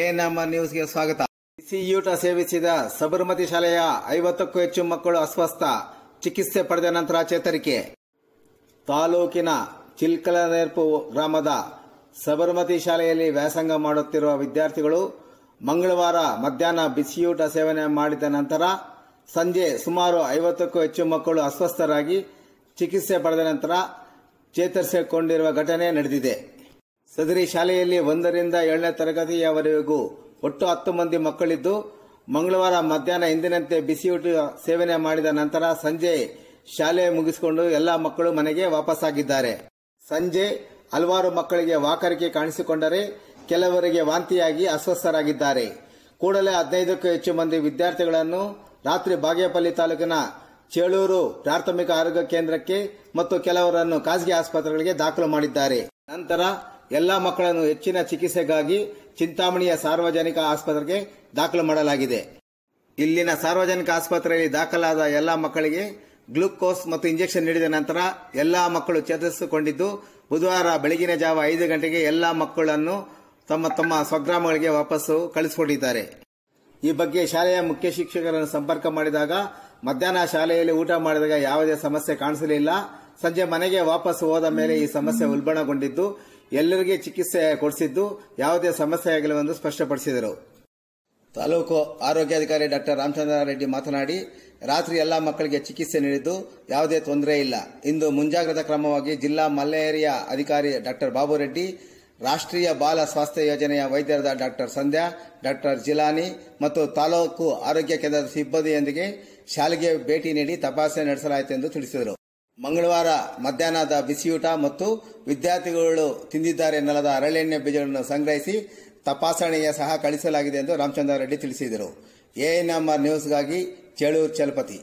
A ನಮ್ಮ ನ್ಯೂಸ್ಗೆ ಸ್ವಾಗತ ಬಿಸಿಯೂಟ ಸೇವಿಸಿದ ಸಬರಮತಿ ಶಾಲೆಯ ಐವತ್ತಕ್ಕೂ ಹೆಚ್ಚು ಮಕ್ಕಳು ಅಸ್ವಸ್ಥ ಚಿಕಿತ್ಸೆ ಪಡೆದ ನಂತರ ಚೇತರಿಕೆ ತಾಲೂಕಿನ ಚಿಲ್ಕಲನೆರ್ಪು ಗ್ರಾಮದ ಸಬರಮತಿ ಶಾಲೆಯಲ್ಲಿ ವ್ಯಾಸಂಗ ಮಾಡುತ್ತಿರುವ ವಿದ್ಯಾರ್ಥಿಗಳು ಮಂಗಳವಾರ ಮಧ್ಯಾಹ್ನ ಬಿಸಿಯೂಟ ಸೇವನೆ ಮಾಡಿದ ನಂತರ ಸಂಜೆ ಸುಮಾರು ಐವತ್ತಕ್ಕೂ ಹೆಚ್ಚು ಮಕ್ಕಳು ಅಸ್ವಸ್ಥರಾಗಿ ಚಿಕಿತ್ಸೆ ಪಡೆದ ನಂತರ ಚೇತರಿಸಿಕೊಂಡಿರುವ ಘಟನೆ ನಡೆದಿದೆ ಸದರಿ ಶಾಲೆಯಲ್ಲಿ ಒಂದರಿಂದ ಏಳನೇ ತರಗತಿಯವರೆಗೂ ಒಟ್ಟು ಹತ್ತು ಮಂದಿ ಮಕ್ಕಳಿದ್ದು ಮಂಗಳವಾರ ಮಧ್ಯಾಹ್ನ ಎಂದಿನಂತೆ ಬಿಸಿಯೂಟ ಸೇವನೆ ಮಾಡಿದ ನಂತರ ಸಂಜೆ ಶಾಲೆ ಮುಗಿಸಿಕೊಂಡು ಎಲ್ಲ ಮಕ್ಕಳು ಮನೆಗೆ ವಾಪಸ್ಸಾಗಿದ್ದಾರೆ ಸಂಜೆ ಹಲವಾರು ಮಕ್ಕಳಿಗೆ ವಾಕರಿಕೆ ಕಾಣಿಸಿಕೊಂಡರೆ ಕೆಲವರಿಗೆ ವಾಂತಿಯಾಗಿ ಅಸ್ವಸ್ಥರಾಗಿದ್ದಾರೆ ಕೂಡಲೇ ಹದಿನೈದಕ್ಕೂ ಹೆಚ್ಚು ಮಂದಿ ವಿದ್ಯಾರ್ಥಿಗಳನ್ನು ರಾತ್ರಿ ಬಾಗೇಪಲ್ಲಿ ತಾಲೂಕಿನ ಚೇಳೂರು ಪ್ರಾಥಮಿಕ ಆರೋಗ್ಯ ಕೇಂದ್ರಕ್ಕೆ ಮತ್ತು ಕೆಲವರನ್ನು ಖಾಸಗಿ ಆಸ್ಪತ್ರೆಗಳಿಗೆ ದಾಖಲು ಮಾಡಿದ್ದಾರೆ ನಂತರ ಎಲ್ಲ ಮಕ್ಕಳನ್ನು ಹೆಚ್ಚಿನ ಚಿಕಿತ್ಸೆಗಾಗಿ ಚಿಂತಾಮಣಿಯ ಸಾರ್ವಜನಿಕ ಆಸ್ಪತ್ರೆಗೆ ದಾಖಲು ಮಾಡಲಾಗಿದೆ ಇಲ್ಲಿನ ಸಾರ್ವಜನಿಕ ಆಸ್ಪತ್ರೆಯಲ್ಲಿ ದಾಖಲಾದ ಎಲ್ಲ ಮಕ್ಕಳಿಗೆ ಗ್ಲೂಕೋಸ್ ಮತ್ತು ಇಂಜೆಕ್ಷನ್ ನೀಡಿದ ನಂತರ ಎಲ್ಲಾ ಮಕ್ಕಳು ಚೇತರಿಸಿಕೊಂಡಿದ್ದು ಬುಧವಾರ ಬೆಳಗಿನ ಜಾವ ಐದು ಗಂಟೆಗೆ ಎಲ್ಲಾ ಮಕ್ಕಳನ್ನು ತಮ್ಮ ತಮ್ಮ ಸ್ವಗ್ರಾಮಗಳಿಗೆ ವಾಪಸ್ಸು ಕಳಿಸಿಕೊಂಡಿದ್ದಾರೆ ಈ ಬಗ್ಗೆ ಶಾಲೆಯ ಮುಖ್ಯ ಶಿಕ್ಷಕರನ್ನು ಸಂಪರ್ಕ ಮಾಡಿದಾಗ ಮಧ್ಯಾಹ್ನ ಶಾಲೆಯಲ್ಲಿ ಊಟ ಮಾಡಿದಾಗ ಯಾವುದೇ ಸಮಸ್ಯೆ ಕಾಣಿಸಲಿಲ್ಲ ಸಂಜೆ ಮನೆಗೆ ವಾಪಸ್ ಹೋದ ಮೇಲೆ ಈ ಸಮಸ್ಯೆ ಉಲ್ಬಣಗೊಂಡಿದ್ದು ಎಲ್ಲರಿಗೆ ಚಿಕಿತ್ಸೆ ಕೊಡಿಸಿದ್ದು ಯಾವುದೇ ಸಮಸ್ಯೆ ಎಂದು ಸ್ಪಷ್ಟಪಡಿಸಿದರು ತಾಲೂಕು ಆರೋಗ್ಯಾಧಿಕಾರಿ ಡಾಕ್ಟರ್ ರಾಮಚಂದ್ರ ರೆಡ್ಡಿ ಮಾತನಾಡಿ ರಾತ್ರಿ ಎಲ್ಲಾ ಮಕ್ಕಳಿಗೆ ಚಿಕಿತ್ಸೆ ನೀಡಿದ್ದು ಯಾವುದೇ ತೊಂದರೆ ಇಲ್ಲ ಇಂದು ಮುಂಜಾಗ್ರತಾ ಕ್ರಮವಾಗಿ ಜಿಲ್ಲಾ ಮಲೇರಿಯಾ ಅಧಿಕಾರಿ ಡಾಕ್ಟರ್ ಬಾಬುರೆಡ್ಡಿ ರೆಡ್ಡಿ ರಾಷ್ಟ್ರೀಯ ಬಾಲ ಸ್ವಾಸ್ಥ್ಯ ಯೋಜನೆಯ ವೈದ್ಯರಾದ ಡಾಕ್ಟರ್ ಸಂಧ್ಯಾ ಡಾಕ್ಟರ್ ಜಿಲಾನಿ ಮತ್ತು ತಾಲೂಕು ಆರೋಗ್ಯ ಕೇಂದ್ರದ ಸಿಬ್ಬಂದಿಯೊಂದಿಗೆ ಶಾಲೆಗೆ ಭೇಟಿ ನೀಡಿ ತಪಾಸಣೆ ನಡೆಸಲಾಯಿತು ಎಂದು ತಿಳಿಸಿದರು ಮಂಗಳವಾರ ಮಧ್ಯಾಹ್ನದ ಬಿಸಿಯೂಟ ಮತ್ತು ವಿದ್ಯಾರ್ಥಿಗಳು ತಿಂದಿದ್ದಾರೆ ನೆಲದ ಅರಳೆಣ್ಣೆ ಬೀಜಗಳನ್ನು ಸಂಗ್ರಹಿಸಿ ತಪಾಸಣೆಯ ಸಹ ಕಳಿಸಲಾಗಿದೆ ಎಂದು ರಾಮಚಂದ್ರ ರೆಡ್ಡಿ ತಿಳಿಸಿದರು ಎಎನ್ಎಂಆರ್ ನ್ಯೂಸ್ಗಾಗಿ ಚೇಳೂರು ಚಲಪತಿ